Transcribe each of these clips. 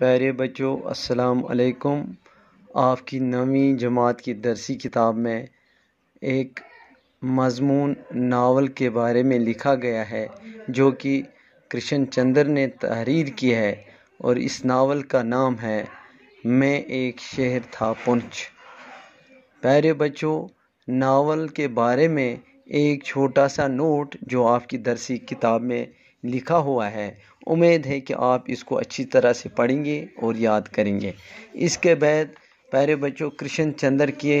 प्यारे बच्चों अस्सलाम वालेकुम आपकी नवी जमात की दरसी किताब में एक मजमून नावल के बारे में लिखा गया है जो कि कृष्ण चंद्र ने तहरीर की है और इस नावल का नाम है मैं एक शहर था पुंछ प्यारे बच्चों नावल के बारे में एक छोटा सा नोट जो आपकी दरसी किताब में लिखा हुआ है उम्मीद है कि आप इसको अच्छी तरह से पढ़ेंगे और याद करेंगे इसके बाद प्यारे बच्चों कृष्ण चंद्र के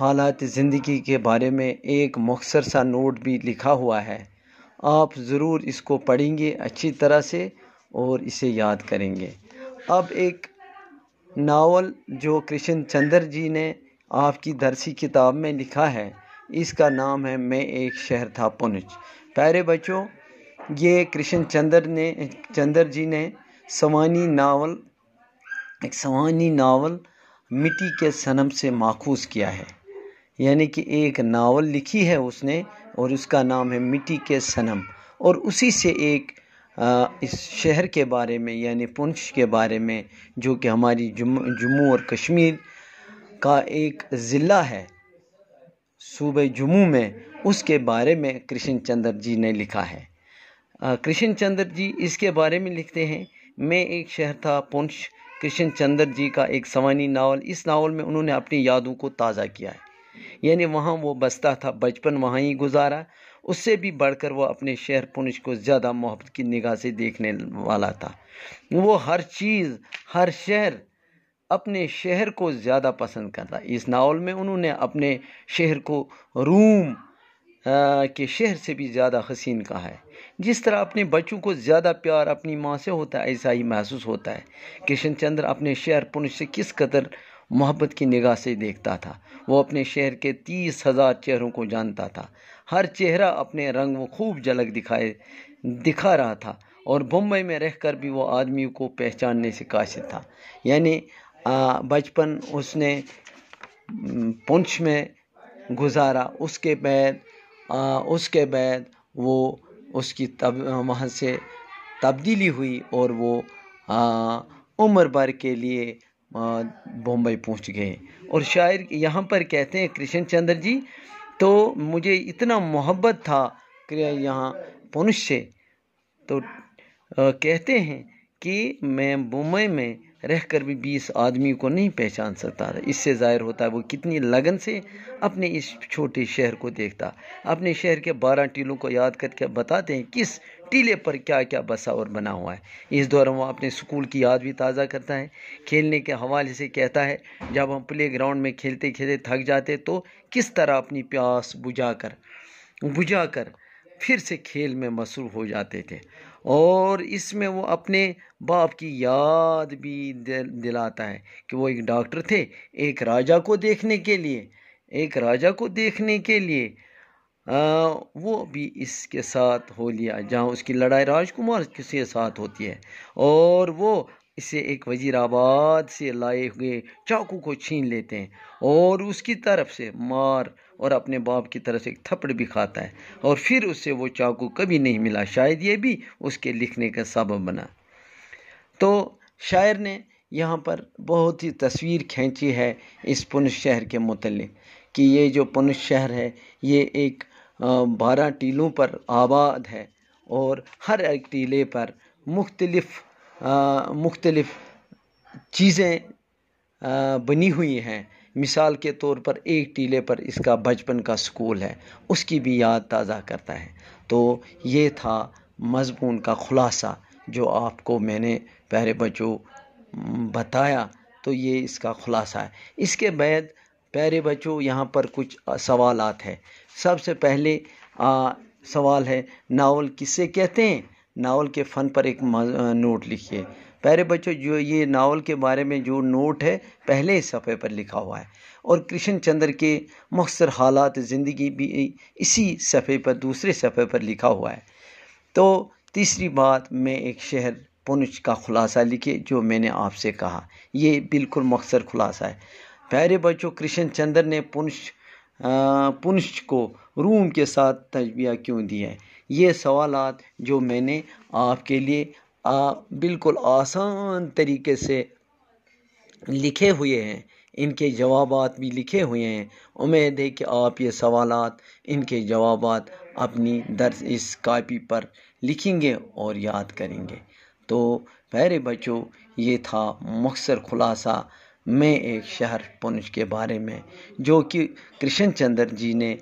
हालात ज़िंदगी के बारे में एक मख्सर सा नोट भी लिखा हुआ है आप ज़रूर इसको पढ़ेंगे अच्छी तरह से और इसे याद करेंगे अब एक नावल जो कृष्ण चंद्र जी ने आपकी दरसी किताब में लिखा है इसका नाम है मैं एक शहर था पुनच प्यारे बच्चों ये कृष्ण चंद्र ने चंद्र जी ने सवानी नावल एक सवानी नावल मिट्टी के सनम से माखूज किया है यानी कि एक नावल लिखी है उसने और उसका नाम है मिट्टी के सनम और उसी से एक आ, इस शहर के बारे में यानी पुंछ के बारे में जो कि हमारी जम्मू और कश्मीर का एक ज़िला है सूबे जम्मू में उसके बारे में कृष्ण चंद्र जी ने लिखा है कृष्ण चंद्र जी इसके बारे में लिखते हैं मैं एक शहर था पुंछ कृष्ण चंद्र जी का एक सवानी नावल इस नावल में उन्होंने अपनी यादों को ताज़ा किया है यानी वहाँ वो बसता था बचपन वहाँ ही गुजारा उससे भी बढ़कर वह अपने शहर पुनिश को ज़्यादा मोहब्बत की निगाह से देखने वाला था वो हर चीज़ हर शहर अपने शहर को ज़्यादा पसंद करता इस नावल में उन्होंने अपने शहर को रूम के शहर से भी ज़्यादा हसीन का है जिस तरह अपने बच्चों को ज़्यादा प्यार अपनी माँ से होता है ऐसा ही महसूस होता है किशन चंद्र अपने शहर पुनः से किस कदर मोहब्बत की निगाह से देखता था वो अपने शहर के तीस हज़ार चेहरों को जानता था हर चेहरा अपने रंग वो खूब झलक दिखाए दिखा रहा था और बम्बई में रहकर भी वो आदमी को पहचानने से काशित था यानी बचपन उसने पुंछ में गुजारा उसके बाद उसके बाद वो उसकी तब वहाँ से तब्दीली हुई और वो उम्र भर के लिए बम्बई पहुँच गए और शायर यहाँ पर कहते हैं कृष्ण चंद्र जी तो मुझे इतना मोहब्बत था यहाँ पुनुष से तो कहते हैं कि मैं मुंबई में रहकर भी बीस आदमी को नहीं पहचान सकता इससे ज़ाहिर होता है वो कितनी लगन से अपने इस छोटे शहर को देखता अपने शहर के बारह टीलों को याद करके बताते हैं किस टीले पर क्या क्या बसा और बना हुआ है इस दौरान वो अपने स्कूल की याद भी ताज़ा करता है खेलने के हवाले से कहता है जब हम प्ले ग्राउंड में खेलते खेलते थक जाते तो किस तरह अपनी प्यास बुझा कर बुझा कर फिर से खेल में मसरूफ़ हो जाते थे और इसमें वो अपने बाप की याद भी दिलाता है कि वो एक डॉक्टर थे एक राजा को देखने के लिए एक राजा को देखने के लिए आ, वो भी इसके साथ हो लिया जहाँ उसकी लड़ाई राजकुमार के साथ होती है और वो इसे एक वजीराबाद से लाए हुए चाकू को छीन लेते हैं और उसकी तरफ से मार और अपने बाप की तरफ एक थप्पड़ भी खाता है और फिर उससे वो चाकू कभी नहीं मिला शायद ये भी उसके लिखने का सबब बना तो शायर ने यहाँ पर बहुत ही तस्वीर खींची है इस पुनः शहर के मतलब कि ये जो पुनः शहर है ये एक बारह टीलों पर आबाद है और हर एक टीले पर मुख्तलफ़ मुख्तलफ़ चीज़ें बनी हुई हैं मिसाल के तौर पर एक टीले पर इसका बचपन का स्कूल है उसकी भी याद ताज़ा करता है तो ये था मज़मून का ख़ुलासा जो आपको मैंने प्यारे बच्चों बताया तो ये इसका ख़ुलासा है इसके बाद प्यारे बच्चों यहाँ पर कुछ सवालात है सबसे पहले आ, सवाल है नावल किससे कहते हैं नावल के फ़न पर एक नोट लिखिए प्यारे बच्चों जो ये नावल के बारे में जो नोट है पहले ही सफ़े पर लिखा हुआ है और कृष्ण चंद्र के मख्सर हालात ज़िंदगी भी इसी सफ़े पर दूसरे सफ़े पर लिखा हुआ है तो तीसरी बात मैं एक शहर पुनच का खुलासा लिखे जो मैंने आपसे कहा ये बिल्कुल मख्सर खुलासा है प्यारे बच्चों कृष्ण चंद्र ने पुनच पुनच को रूम के साथ तजबिया क्यों दिया है ये सवाल जो मैंने आपके लिए आ, बिल्कुल आसान तरीके से लिखे हुए हैं इनके जवाब भी लिखे हुए हैं उम्मीद है कि आप ये सवाल इनके जवाब अपनी दर्ज इस कापी पर लिखेंगे और याद करेंगे तो पहरे बच्चों ये था मक्सर खुलासा मैं एक शहर पुनज के बारे में जो कि कृष्ण चंद्र जी ने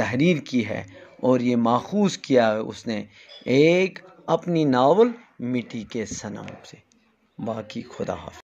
तहरीर की है और ये माखूज किया है उसने एक अपनी नावल मिट्टी के सनम से बाकी खुदा हाफ